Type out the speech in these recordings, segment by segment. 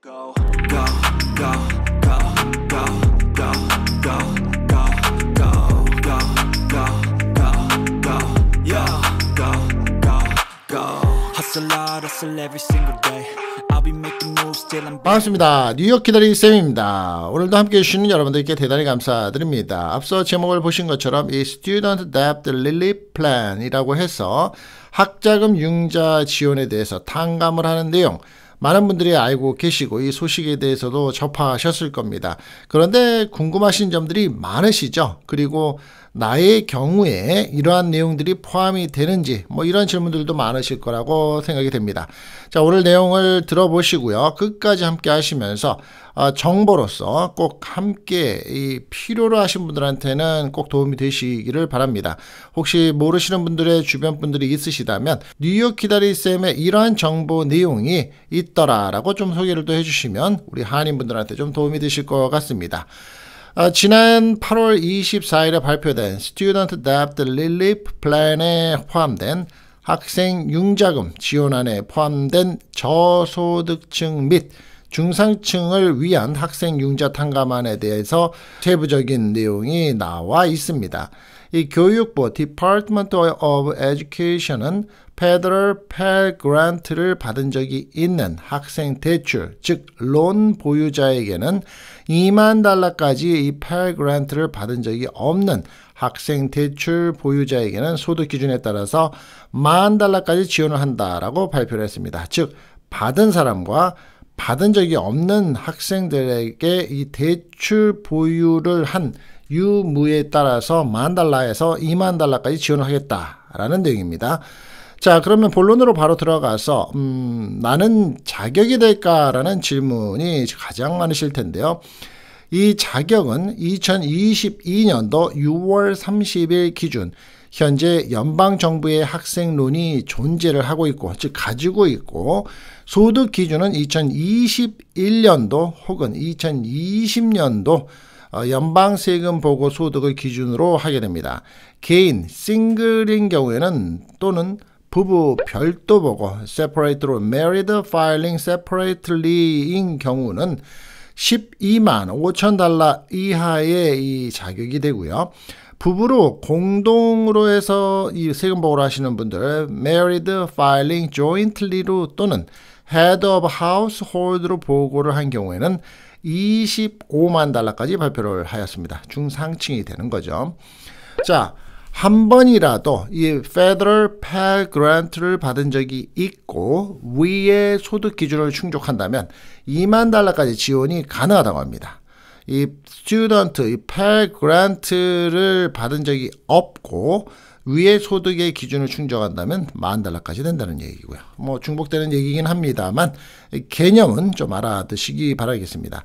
Go, go, go, go, go, go, go, go, go, go, go, go, go, yo, go, go, go. Hustle hard, hustle every single day. I'll be making moves till I'm. 반갑습니다. 뉴욕 기다리 쌤입니다. 오늘도 함께 해주시는 여러분들께 대단히 감사드립니다. 앞서 제목을 보신 것처럼 이 Student Debt Relief Plan이라고 해서 학자금 융자 지원에 대해서 탕감을 하는 내용. 많은 분들이 알고 계시고 이 소식에 대해서도 접하셨을 겁니다. 그런데 궁금하신 점들이 많으시죠? 그리고 나의 경우에 이러한 내용들이 포함이 되는지 뭐 이런 질문들도 많으실 거라고 생각이 됩니다. 자, 오늘 내용을 들어보시고요. 끝까지 함께 하시면서 어, 정보로서 꼭 함께 필요로 하신 분들한테는 꼭 도움이 되시기를 바랍니다. 혹시 모르시는 분들의 주변 분들이 있으시다면 뉴욕 기다리쌤의 이러한 정보 내용이 있더라라고 좀 소개를 또 해주시면 우리 한인분들한테 좀 도움이 되실 것 같습니다. 아, 지난 8월 24일에 발표된 Student Debt Relief Plan에 포함된 학생 융자금 지원안에 포함된 저소득층 및 중상층을 위한 학생 융자 탕감안에 대해서 세부적인 내용이 나와 있습니다. 이 교육부 Department of Education은 Federal Pell Grant를 받은 적이 있는 학생 대출, 즉 론 보유자에게는 2만 달러까지 이 Pell Grant를 받은 적이 없는 학생 대출 보유자에게는 소득 기준에 따라서 만 달러까지 지원을 한다라고 발표를 했습니다. 즉 받은 사람과 받은 적이 없는 학생들에게 이 대출 보유를 한 유무에 따라서 만 달러에서 2만 달러까지 지원하겠다라는 내용입니다. 자 그러면 본론으로 바로 들어가서 음, 나는 자격이 될까라는 질문이 가장 많으실 텐데요. 이 자격은 2022년도 6월 30일 기준 현재 연방정부의 학생론이 존재를 하고 있고 즉 가지고 있고 소득 기준은 2021년도 혹은 2020년도 어, 연방 세금 보고 소득을 기준으로 하게 됩니다. 개인 싱글인 경우에는 또는 부부 별도 보고 separate로 married filing separately인 경우는 12만 5천 달러 이하의 이 자격이 되고요. 부부로 공동으로 해서 이 세금 보고를 하시는 분들 married filing jointly로 또는 head of household로 보고를 한 경우에는 25만 달러까지 발표를 하였습니다. 중상층이 되는 거죠. 자, 한 번이라도 이 Federal Pell Grant를 받은 적이 있고 위의 소득 기준을 충족한다면 2만 달러까지 지원이 가능하다고 합니다. 이 스튜던트, 이 Pell Grant를 받은 적이 없고 위의 소득의 기준을 충족한다면 만 달러까지 된다는 얘기고요. 뭐 중복되는 얘기긴 합니다만 개념은 좀 알아두시기 바라겠습니다.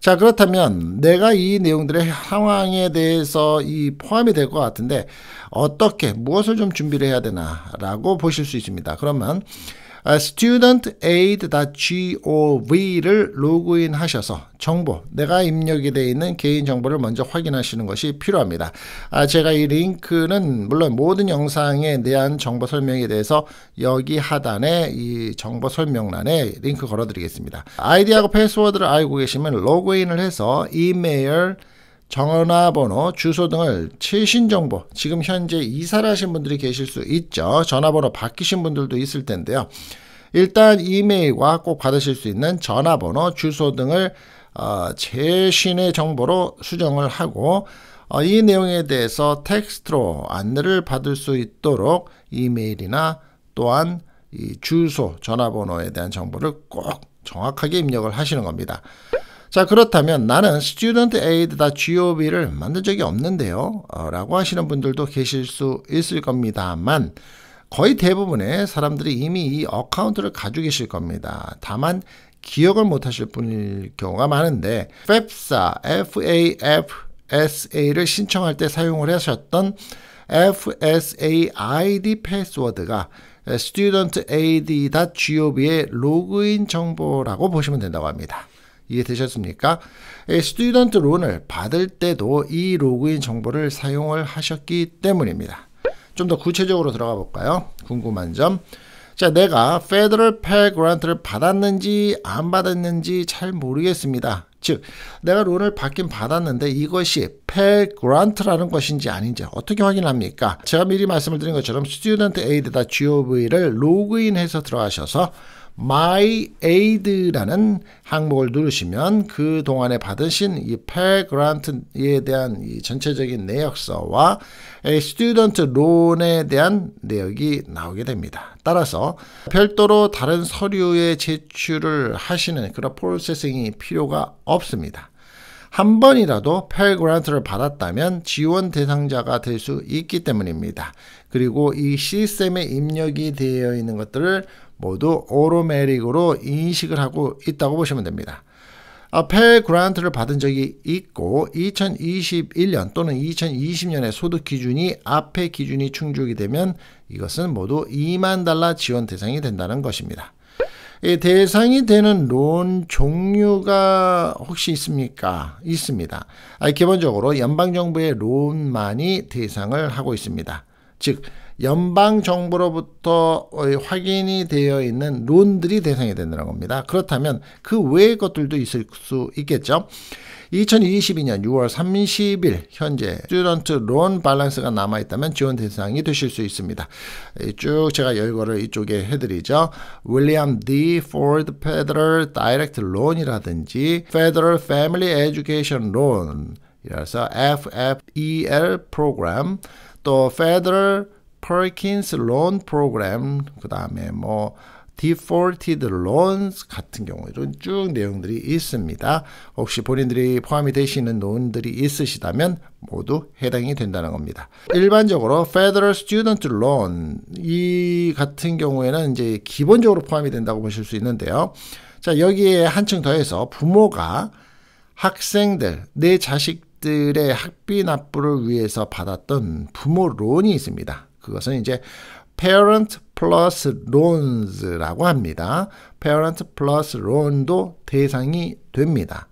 자 그렇다면 내가 이 내용들의 상황에 대해서 이 포함이 될 것 같은데 어떻게 무엇을 좀 준비를 해야 되나라고 보실 수 있습니다. 그러면 아, studentaid.gov를 로그인 하셔서 정보, 내가 입력이 되어 있는 개인정보를 먼저 확인하시는 것이 필요합니다. 아, 제가 이 링크는 물론 모든 영상에 대한 정보 설명에 대해서 여기 하단에 이 정보 설명란에 링크 걸어드리겠습니다. 아이디하고 패스워드를 알고 계시면 로그인을 해서 이메일 전화번호, 주소 등을 최신 정보, 지금 현재 이사를 하신 분들이 계실 수 있죠. 전화번호 바뀌신 분들도 있을 텐데요. 일단 이메일과 꼭 받으실 수 있는 전화번호, 주소 등을 어, 최신의 정보로 수정을 하고 어, 이 내용에 대해서 텍스트로 안내를 받을 수 있도록 이메일이나 또한 이 주소, 전화번호에 대한 정보를 꼭 정확하게 입력을 하시는 겁니다. 자 그렇다면 나는 studentaid.gov를 만든 적이 없는데요 어, 라고 하시는 분들도 계실 수 있을 겁니다만 거의 대부분의 사람들이 이미 이 어카운트를 가지고 계실 겁니다 다만 기억을 못하실 분일 경우가 많은데 FAFSA, FAFSA를 신청할 때 사용을 하셨던 FSA ID 패스워드가 studentaid.gov의 로그인 정보라고 보시면 된다고 합니다. 이해되셨습니까? 예, 스튜던트 론을 받을 때도 이 로그인 정보를 사용을 하셨기 때문입니다. 좀 더 구체적으로 들어가 볼까요? 궁금한 점. 자, 내가 페더럴 펠 그란트를 받았는지 안 받았는지 잘 모르겠습니다. 즉, 내가 론을 받긴 받았는데 이것이 펠 그란트라는 것인지 아닌지 어떻게 확인합니까? 제가 미리 말씀을 드린 것처럼 student aid다 gov를 로그인해서 들어가셔서 My Aid라는 항목을 누르시면 그 동안에 받으신 이 Pell Grant에 대한 이 전체적인 내역서와 Student Loan에 대한 내역이 나오게 됩니다. 따라서 별도로 다른 서류의 제출을 하시는 그런 프로세싱이 필요가 없습니다. 한 번이라도 펠 그란트를 받았다면 지원 대상자가 될 수 있기 때문입니다. 그리고 이 시스템에 입력이 되어 있는 것들을 모두 오로메릭으로 인식을 하고 있다고 보시면 됩니다. 펠 아, 그란트를 받은 적이 있고 2021년 또는 2 0 2 0년에 소득 기준이 앞에 기준이 충족이 되면 이것은 모두 2만 달러 지원 대상이 된다는 것입니다. 예, 대상이 되는 론 종류가 혹시 있습니까? 있습니다. 기본적으로 연방정부의 론만이 대상을 하고 있습니다. 즉, 연방 정부로부터 확인이 되어 있는 론들이 대상이 된다는 겁니다. 그렇다면 그 외의 것들도 있을 수 있겠죠. 2022년 6월 30일 현재 스튜던트 론 밸런스가 남아있다면 지원 대상이 되실 수 있습니다. 쭉 제가 열거를 이쪽에 해드리죠. 윌리엄 D. 포드 페더럴 다이렉트 론이라든지 페더럴 패밀리 에듀케이션 론 이라서 FFEL 프로그램 또 페더럴 Perkins Loan Program 그 다음에 뭐 defaulted loans 같은 경우 이런 쭉 내용들이 있습니다. 혹시 본인들이 포함이 되시는 논들이 있으시다면 모두 해당이 된다는 겁니다. 일반적으로 Federal Student Loan 이 같은 경우에는 이제 기본적으로 포함이 된다고 보실 수 있는데요. 자 여기에 한층 더해서 부모가 학생들 내 자식들의 학비 납부를 위해서 받았던 부모 론이 있습니다. 그것은 이제 parent plus loans라고 합니다. parent plus loan도 대상이 됩니다.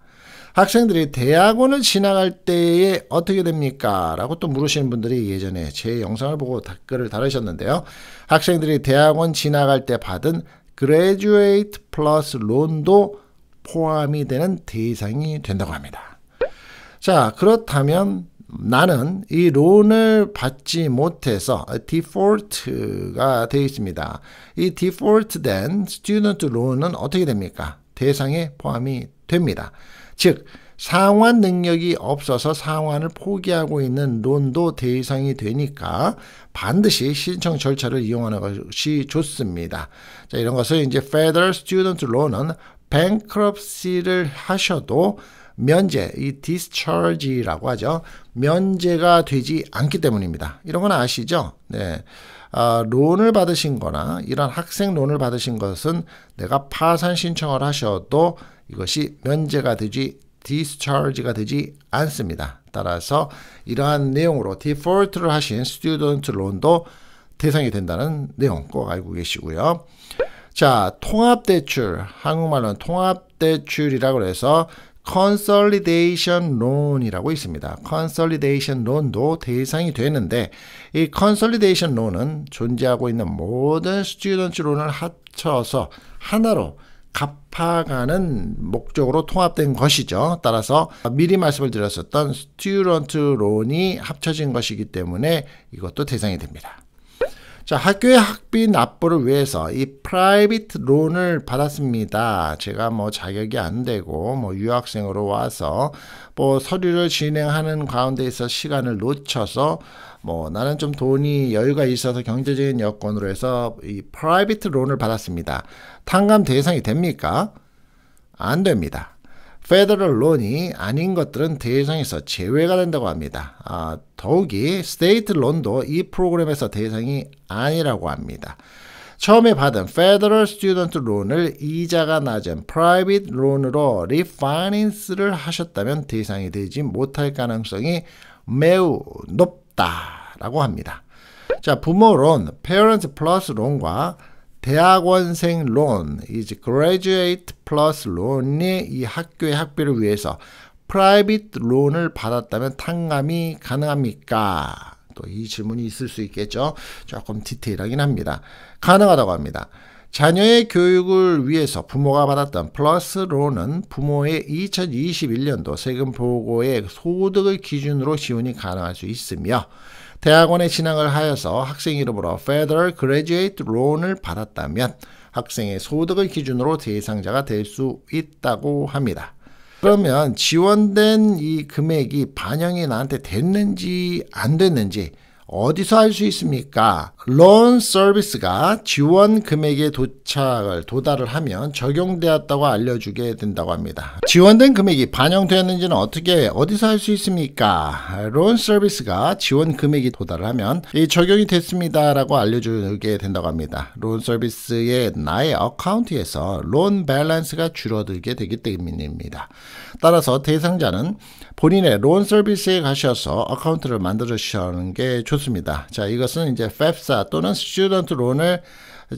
학생들이 대학원을 진학할 때에 어떻게 됩니까? 라고 또 물으시는 분들이 예전에 제 영상을 보고 댓글을 달으셨는데요. 학생들이 대학원 진학할 때 받은 graduate plus loan도 포함이 되는 대상이 된다고 합니다. 자, 그렇다면 나는 이 론을 받지 못해서 default가 아, 되어 있습니다. 이 default된 student loan은 어떻게 됩니까? 대상에 포함이 됩니다. 즉 상환 능력이 없어서 상환을 포기하고 있는 론도 대상이 되니까 반드시 신청 절차를 이용하는 것이 좋습니다. 자, 이런 것을 이제 Federal Student Loan은 bankruptcy를 하셔도 면제, 이 discharge라고 하죠. 면제가 되지 않기 때문입니다. 이런 건 아시죠? 네. 아, 론을 받으신 거나 이런 학생 론을 받으신 것은 내가 파산 신청을 하셔도 이것이 면제가 되지 디스차지가 되지 않습니다. 따라서 이러한 내용으로 디폴트를 하신 스튜던트 론도 대상이 된다는 내용 꼭 알고 계시고요. 자, 통합대출, 한국말로는 통합대출이라고 해서 consolidation loan이라고 있습니다. consolidation loan도 대상이 되는데 이 consolidation loan은 존재하고 있는 모든 student loan을 합쳐서 하나로 갚아가는 목적으로 통합된 것이죠. 따라서 미리 말씀을 드렸었던 student loan이 합쳐진 것이기 때문에 이것도 대상이 됩니다. 자, 학교의 학비 납부를 위해서 이 프라이빗 론을 받았습니다. 제가 뭐 자격이 안 되고 뭐 유학생으로 와서 뭐 서류를 진행하는 가운데 있어 시간을 놓쳐서 뭐 나는 좀 돈이 여유가 있어서 경제적인 여건으로 해서 이 프라이빗 론을 받았습니다. 탕감 대상이 됩니까? 안 됩니다. 페더럴 론이 아닌 것들은 대상에서 제외가 된다고 합니다. 아, 더욱이 스테이트 론도 이 프로그램에서 대상이 아니라고 합니다. 처음에 받은 페더럴 스튜던트 론을 이자가 낮은 프라이빗 론으로 리파이낸스를 하셨다면 대상이 되지 못할 가능성이 매우 높다라고 합니다. 자, 부모론, parent p 론과 대학원생 론, 이제 graduate plus 론이 이 학교의 학비를 위해서 private 론을 받았다면 탕감이 가능합니까? 또 이 질문이 있을 수 있겠죠. 조금 디테일하긴 합니다. 가능하다고 합니다. 자녀의 교육을 위해서 부모가 받았던 플러스 론은 부모의 2021년도 세금 보고의 소득을 기준으로 지원이 가능할 수 있으며 대학원에 진학을 하여서 학생 이름으로 Federal Graduate Loan을 받았다면 학생의 소득을 기준으로 대상자가 될 수 있다고 합니다. 그러면 지원된 이 금액이 반영이 나한테 됐는지 안 됐는지 어디서 할 수 있습니까? 론 서비스가 지원 금액에 도착을 도달을 하면 적용되었다고 알려주게 된다고 합니다. 지원된 금액이 반영되었는지는 어떻게 어디서 할 수 있습니까? 론 서비스가 지원 금액이 도달을 하면 이 적용이 됐습니다라고 알려주게 된다고 합니다. 론 서비스의 나의 어카운트에서 론 밸런스가 줄어들게 되기 때문입니다. 따라서 대상자는 본인의 론 서비스에 가셔서 어카운트를 만들어 주시는 게 좋습니다. 좋습니다. 자, 이것은 이제 FEFSA 또는 Student Loan을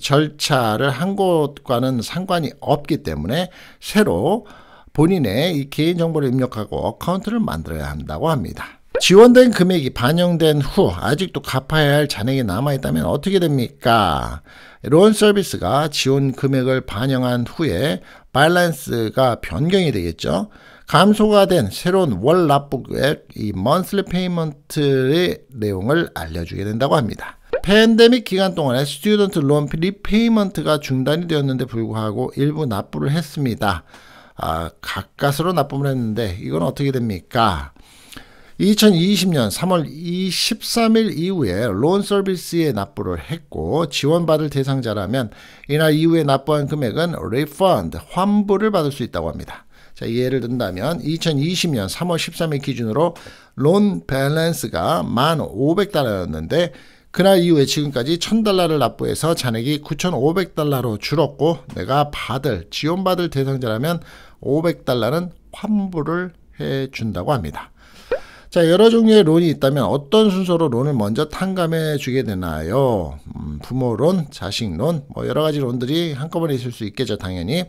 절차를 한 곳과는 상관이 없기 때문에 새로 본인의 이 개인정보를 입력하고 어카운트를 만들어야 한다고 합니다. 지원된 금액이 반영된 후 아직도 갚아야 할 잔액이 남아있다면 어떻게 됩니까? 론 서비스가 지원 금액을 반영한 후에 밸런스가 변경이 되겠죠. 감소가 된 새로운 월 납부액 이 monthly payment의 내용을 알려주게 된다고 합니다. 팬데믹 기간 동안에 스튜던트 론 리페이먼트가 중단이 되었는데 불구하고 일부 납부를 했습니다. 아, 가까스로 납부를 했는데 이건 어떻게 됩니까? 2020년 3월 23일 이후에 론 서비스에 납부를 했고 지원받을 대상자라면 이날 이후에 납부한 금액은 리펀드 환불을 받을 수 있다고 합니다. 자, 예를 든다면 2020년 3월 13일 기준으로 론 밸런스가 1,500달러였는데 그날 이후에 지금까지 1000달러를 납부해서 잔액이 9,500달러로 줄었고 내가 받을 지원받을 대상자라면 500달러는 환불을 해 준다고 합니다. 자, 여러 종류의 론이 있다면 어떤 순서로 론을 먼저 탕감해 주게 되나요? 음, 부모 론, 자식 론, 뭐 여러 가지 론들이 한꺼번에 있을 수 있겠죠, 당연히.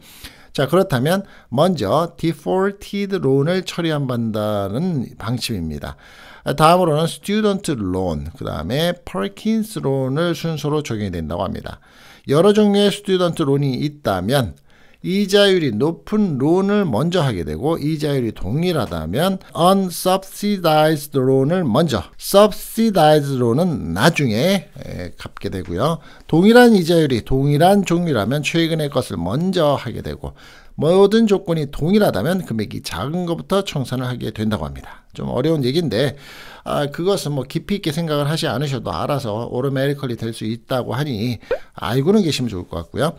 자, 그렇다면 먼저 defaulted loan을 처리한다는 방침입니다. 다음으로는 student loan, 그 다음에 perkins loan을 순서로 적용이 된다고 합니다. 여러 종류의 student loan이 있다면 이자율이 높은 론을 먼저 하게 되고 이자율이 동일하다면 unsubsidized 론을 먼저 subsidized 론은 나중에 에, 갚게 되고요. 동일한 이자율이 동일한 종류라면 최근의 것을 먼저 하게 되고 모든 조건이 동일하다면 금액이 작은 것부터 청산을 하게 된다고 합니다. 좀 어려운 얘기인데 아, 그것은 뭐 깊이 있게 생각을 하지 않으셔도 알아서 오르메리컬이 될 수 있다고 하니 알고는 계시면 좋을 것 같고요.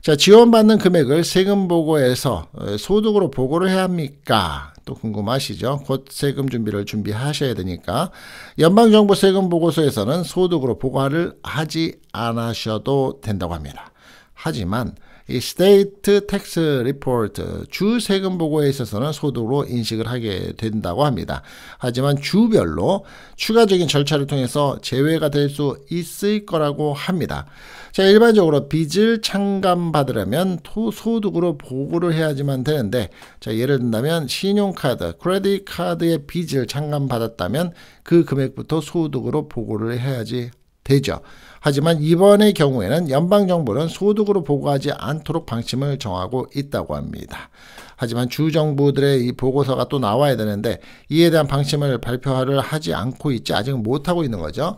자, 지원받는 금액을 세금 보고에서 어, 소득으로 보고를 해야 합니까? 또 궁금하시죠? 곧 세금 준비를 준비하셔야 되니까 연방정부 세금 보고서에서는 소득으로 보고를 하지 않으셔도 된다고 합니다. 하지만 이 스테이트 텍스 리포트 주 세금 보고에 있어서는 소득으로 인식을 하게 된다고 합니다. 하지만 주별로 추가적인 절차를 통해서 제외가 될 수 있을 거라고 합니다. 자, 일반적으로 빚을 창감받으려면 소득으로 보고를 해야지만 되는데 자, 예를 든다면 신용카드, 크레딧 카드의 빚을 창감받았다면 그 금액부터 소득으로 보고를 해야지 되죠. 하지만 이번의 경우에는 연방정부는 소득으로 보고하지 않도록 방침을 정하고 있다고 합니다. 하지만 주정부들의 이 보고서가 또 나와야 되는데 이에 대한 방침을 발표를 하지 않고 있지 아직 못하고 있는 거죠.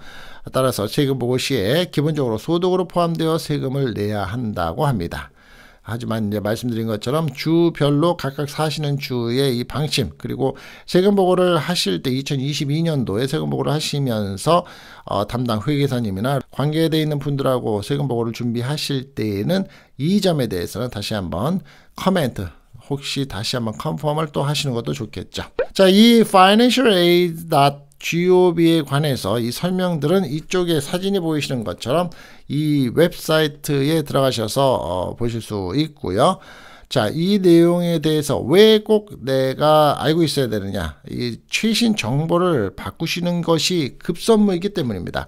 따라서 세금 보고 시에 기본적으로 소득으로 포함되어 세금을 내야 한다고 합니다. 하지만 이제 말씀드린 것처럼 주별로 각각 사시는 주의 이 방침 그리고 세금 보고를 하실 때 2022년도에 세금 보고를 하시면서 어, 담당 회계사님이나 관계되어 있는 분들하고 세금 보고를 준비하실 때에는 이 점에 대해서는 다시 한번 커멘트 혹시 다시 한번 컨펌을 또 하시는 것도 좋겠죠. 자, 이 financial aid GOB에 관해서 이 설명들은 이쪽에 사진이 보이시는 것처럼 이 웹사이트에 들어가셔서 어, 보실 수 있고요. 자, 이 내용에 대해서 왜 꼭 내가 알고 있어야 되느냐? 이 최신 정보를 바꾸시는 것이 급선무이기 때문입니다.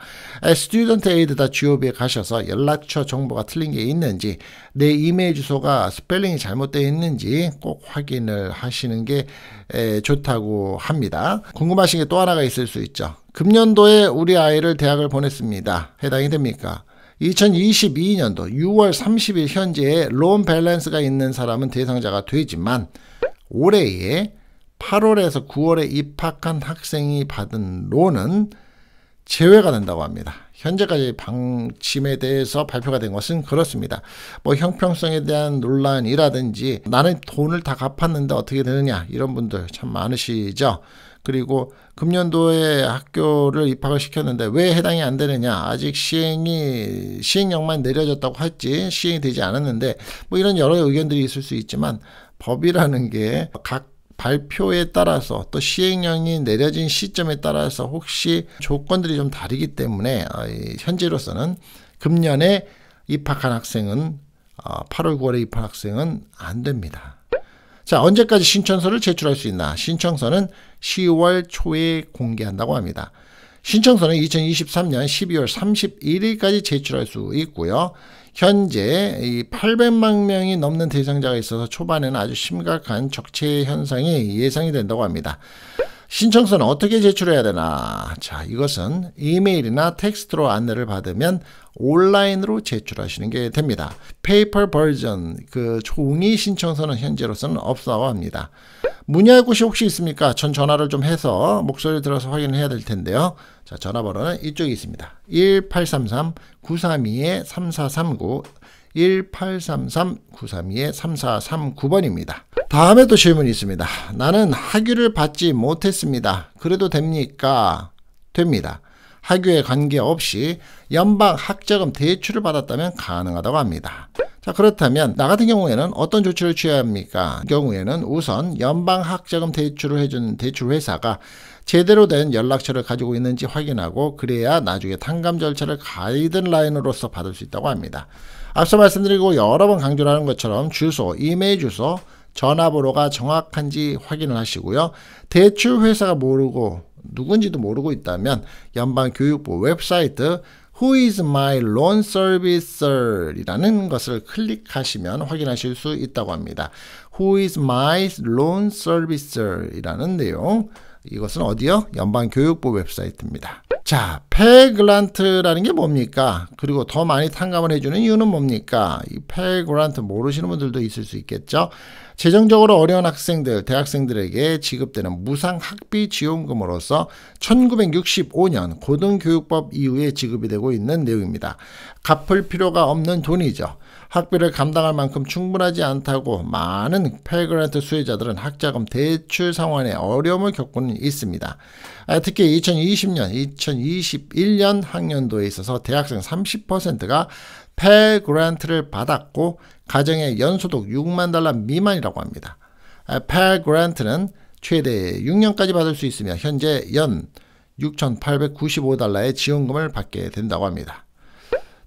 스튜던트 에이드다 GOB에 가셔서 연락처 정보가 틀린 게 있는지, 내 이메일 주소가 스펠링이 잘못되어 있는지 꼭 확인을 하시는 게 에, 좋다고 합니다. 궁금하신 게 또 하나가 있을 수 있죠. 금년도에 우리 아이를 대학을 보냈습니다. 해당이 됩니까? 2022년도 6월 30일 현재론 밸런스가 있는 사람은 대상자가 되지만 올해에 8월에서 9월에 입학한 학생이 받은 론은 제외가 된다고 합니다. 현재까지 방침에 대해서 발표가 된 것은 그렇습니다. 뭐 형평성에 대한 논란이라든지 나는 돈을 다 갚았는데 어떻게 되느냐 이런 분들 참 많으시죠. 그리고 금년도에 학교를 입학을 시켰는데 왜 해당이 안 되느냐 아직 시행이 시행령만 내려졌다고 할지 시행이 되지 않았는데 뭐 이런 여러 의견들이 있을 수 있지만 법이라는 게각 발표에 따라서 또 시행령이 내려진 시점에 따라서 혹시 조건들이 좀 다르기 때문에 아, 현재로서는 금년에 입학한 학생은 8월 아, 9월에 입학한 학생은 안 됩니다. 자 언제까지 신청서를 제출할 수 있나? 신청서는 10월 초에 공개한다고 합니다. 신청서는 2023년 12월 31일까지 제출할 수 있고요. 현재 이 800만 명이 넘는 대상자가 있어서 초반에는 아주 심각한 적체 현상이 예상이 된다고 합니다. 신청서는 어떻게 제출해야 되나? 자, 이것은 이메일이나 텍스트로 안내를 받으면 온라인으로 제출하시는 게 됩니다. 페이퍼 버전 그 종이 신청서는 현재로서는 없다고 합니다. 문의할 곳이 혹시 있습니까? 전 전화를 좀 해서 목소리 들어서 확인해야 될 텐데요. 자, 전화번호는 이쪽에 있습니다. 1833-932-3439 1833-932-3439번입니다. 다음에 도 질문이 있습니다. 나는 학위를 받지 못했습니다. 그래도 됩니까? 됩니다. 학교에 관계없이 연방 학자금 대출을 받았다면 가능하다고 합니다. 자 그렇다면 나 같은 경우에는 어떤 조치를 취해야 합니까? 경우에는 우선 연방 학자금 대출을 해준 대출 회사가 제대로 된 연락처를 가지고 있는지 확인하고 그래야 나중에 탕감 절차를 가이드라인으로서 받을 수 있다고 합니다. 앞서 말씀드리고 여러 번 강조를 하는 것처럼 주소, 이메일 주소, 전화번호가 정확한지 확인을 하시고요. 대출 회사가 모르고 누군지도 모르고 있다면 연방교육부 웹사이트 Who is my loan servicer? 이라는 것을 클릭하시면 확인하실 수 있다고 합니다. Who is my loan servicer? 이라는 내용. 이것은 어디요? 연방교육부 웹사이트입니다. 자, 페그란트라는 게 뭡니까? 그리고 더 많이 탕감을 해주는 이유는 뭡니까? 이 페그란트 모르시는 분들도 있을 수 있겠죠? 재정적으로 어려운 학생들, 대학생들에게 지급되는 무상 학비 지원금으로서 1965년 고등교육법 이후에 지급이 되고 있는 내용입니다. 갚을 필요가 없는 돈이죠. 학비를 감당할 만큼 충분하지 않다고 많은 펠그란트 수혜자들은 학자금 대출 상환에 어려움을 겪고는 있습니다. 아, 특히 2020년, 2021년 학년도에 있어서 대학생 30%가 펠 그랜트를 받았고 가정의 연소득 6만 달러 미만이라고 합니다. 펠 아, 그랜트는 최대 6년까지 받을 수 있으며 현재 연 6,895달러의 지원금을 받게 된다고 합니다.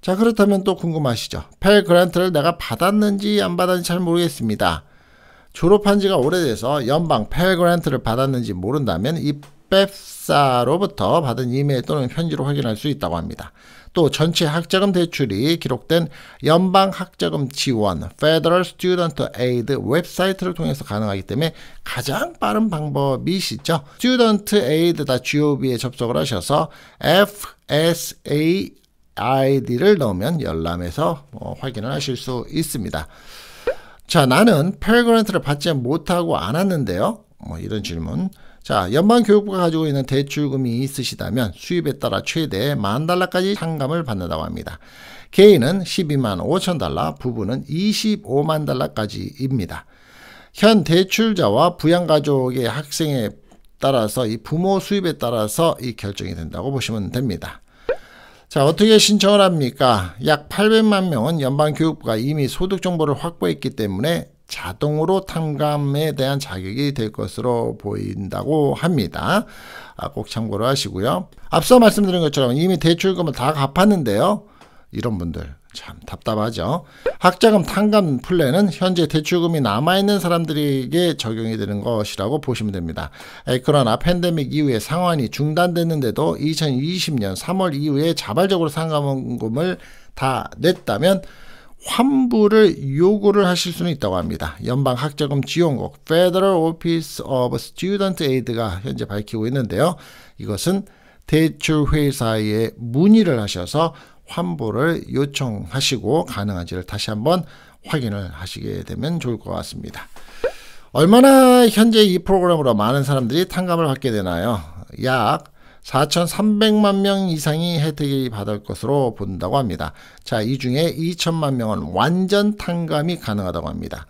자 그렇다면 또 궁금하시죠. 펠 그랜트를 내가 받았는지 안 받았는지 잘 모르겠습니다. 졸업한 지가 오래돼서 연방 펠 그랜트를 받았는지 모른다면 이 뺍사로부터 받은 이메일 또는 편지로 확인할 수 있다고 합니다. 또 전체 학자금 대출이 기록된 연방 학자금 지원 Federal Student Aid 웹사이트를 통해서 가능하기 때문에 가장 빠른 방법이시죠. studentaid.gov에 접속을 하셔서 FSA 아이를 넣으면 열람에서 어, 확인을 하실 수 있습니다. 자, 나는 펠그런트를 받지 못하고 안 왔는데요. 뭐 이런 질문. 자, 연방교육부가 가지고 있는 대출금이 있으시다면 수입에 따라 최대 만 달러까지 상감을 받는다고 합니다. 개인은 12만 5천 달러, 부부는 25만 달러까지입니다. 현 대출자와 부양가족의 학생에 따라서 이 부모 수입에 따라서 이 결정이 된다고 보시면 됩니다. 자 어떻게 신청을 합니까? 약 800만 명은 연방교육부가 이미 소득정보를 확보했기 때문에 자동으로 탕감에 대한 자격이 될 것으로 보인다고 합니다. 아, 꼭 참고로 하시고요. 앞서 말씀드린 것처럼 이미 대출금을 다 갚았는데요. 이런 분들 참 답답하죠. 학자금 탕감 플랜은 현재 대출금이 남아있는 사람들에게 적용이 되는 것이라고 보시면 됩니다. 그러나 팬데믹 이후에 상환이 중단됐는데도 2020년 3월 이후에 자발적으로 탕감금을 다 냈다면 환불을 요구를 하실 수는 있다고 합니다. 연방 학자금 지원국 Federal Office of Student Aid가 현재 밝히고 있는데요. 이것은 대출 회사에 문의를 하셔서 환불을 요청하시고 가능한지를 다시 한번 확인을 하시게 되면 좋을 것 같습니다. 얼마나 현재 이 프로그램으로 많은 사람들이 탕감을 받게 되나요? 약 4,300만 명 이상이 혜택을 받을 것으로 본다고 합니다. 자, 이 중에 2천만 명은 완전 탕감이 가능하다고 합니다.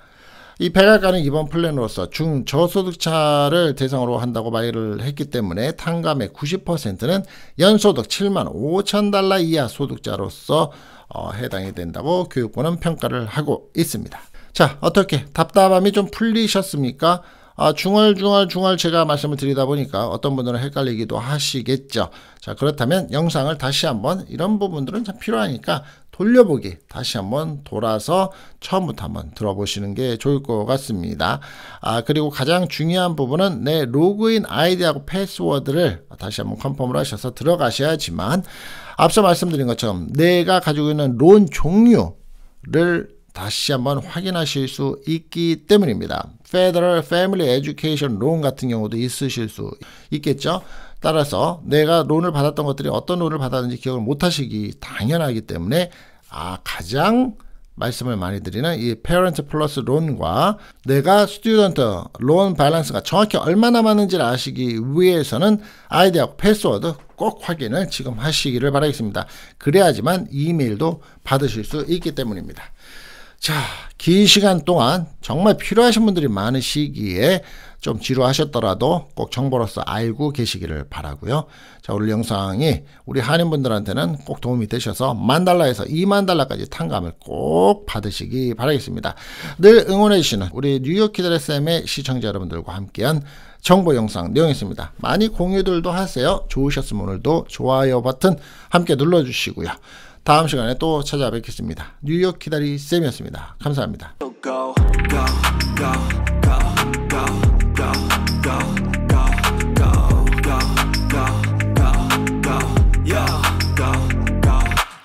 이 백악관은 이번 플랜으로서 중저소득자를 대상으로 한다고 말을 했기 때문에 탕감의 90%는 연소득 7만 5천 달러 이하 소득자로서 어, 해당이 된다고 교육부는 평가를 하고 있습니다. 자, 어떻게 답답함이 좀 풀리셨습니까? 아, 중얼중얼 중얼 제가 말씀을 드리다 보니까 어떤 분들은 헷갈리기도 하시겠죠. 자, 그렇다면 영상을 다시 한번 이런 부분들은 참 필요하니까 돌려보기 다시 한번 돌아서 처음부터 한번 들어보시는 게 좋을 것 같습니다. 아 그리고 가장 중요한 부분은 내 로그인 아이디하고 패스워드를 다시 한번 컨펌을 하셔서 들어가셔야지만 앞서 말씀드린 것처럼 내가 가지고 있는 론 종류를 다시 한번 확인하실 수 있기 때문입니다. Federal Family Education Loan 같은 경우도 있으실 수 있겠죠. 따라서 내가 론을 받았던 것들이 어떤 론을 받았는지 기억을 못하시기 당연하기 때문에 아 가장 말씀을 많이 드리는 이 Parent Plus 론과 내가 Student 론 밸런스가 정확히 얼마 남았는지를 아시기 위해서는 아이디하 패스워드 꼭 확인을 지금 하시기를 바라겠습니다. 그래야지만 이메일도 받으실 수 있기 때문입니다. 자, 긴 시간 동안 정말 필요하신 분들이 많으시기에 좀 지루하셨더라도 꼭 정보로서 알고 계시기를 바라고요. 자, 오늘 영상이 우리 한인분들한테는 꼭 도움이 되셔서 만 달러에서 2만 달러까지 탕감을 꼭 받으시기 바라겠습니다. 늘 응원해 주시는 우리 뉴욕 키드레쌤의 시청자 여러분들과 함께한 정보 영상 내용이었습니다. 많이 공유들도 하세요. 좋으셨으면 오늘도 좋아요 버튼 함께 눌러주시고요. 다음 시간에 또 찾아뵙겠습니다. 뉴욕 기다리 쌤이었습니다. 감사합니다. Go, go,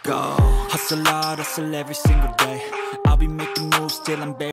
go, hustle hard, hustle every single day. I'll be making moves till I'm buried.